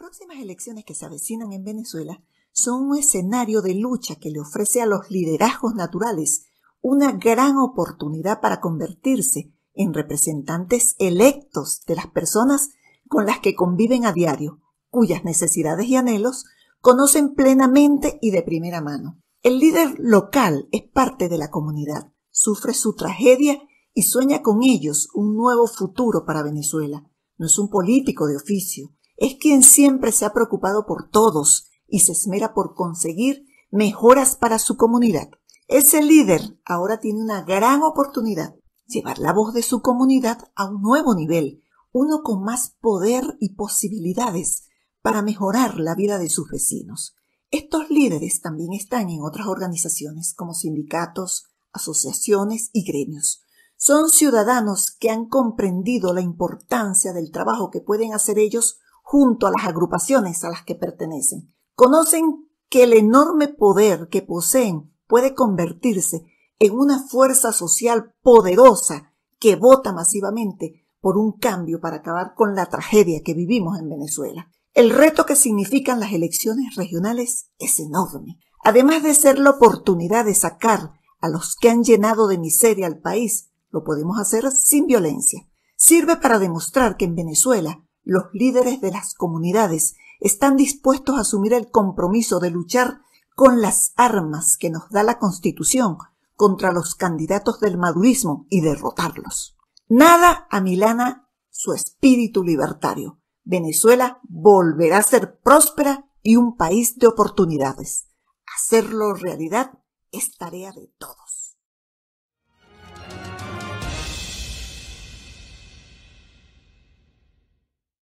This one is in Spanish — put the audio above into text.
próximas elecciones que se avecinan en Venezuela son un escenario de lucha que le ofrece a los liderazgos naturales una gran oportunidad para convertirse en representantes electos de las personas con las que conviven a diario, cuyas necesidades y anhelos conocen plenamente y de primera mano. El líder local es parte de la comunidad, sufre su tragedia y sueña con ellos un nuevo futuro para Venezuela. No es un político de oficio, es quien siempre se ha preocupado por todos y se esmera por conseguir mejoras para su comunidad. Ese líder ahora tiene una gran oportunidad, llevar la voz de su comunidad a un nuevo nivel, uno con más poder y posibilidades para mejorar la vida de sus vecinos. Estos líderes también están en otras organizaciones como sindicatos, asociaciones y gremios. Son ciudadanos que han comprendido la importancia del trabajo que pueden hacer ellos junto a las agrupaciones a las que pertenecen. Conocen que el enorme poder que poseen puede convertirse en una fuerza social poderosa que vota masivamente por un cambio para acabar con la tragedia que vivimos en Venezuela. El reto que significan las elecciones regionales es enorme. Además de ser la oportunidad de sacar a los que han llenado de miseria al país, lo podemos hacer sin violencia. Sirve para demostrar que en Venezuela los líderes de las comunidades están dispuestos a asumir el compromiso de luchar con las armas que nos da la Constitución contra los candidatos del madurismo y derrotarlos. Nada a Milana su espíritu libertario. Venezuela volverá a ser próspera y un país de oportunidades. Hacerlo realidad es tarea de todos.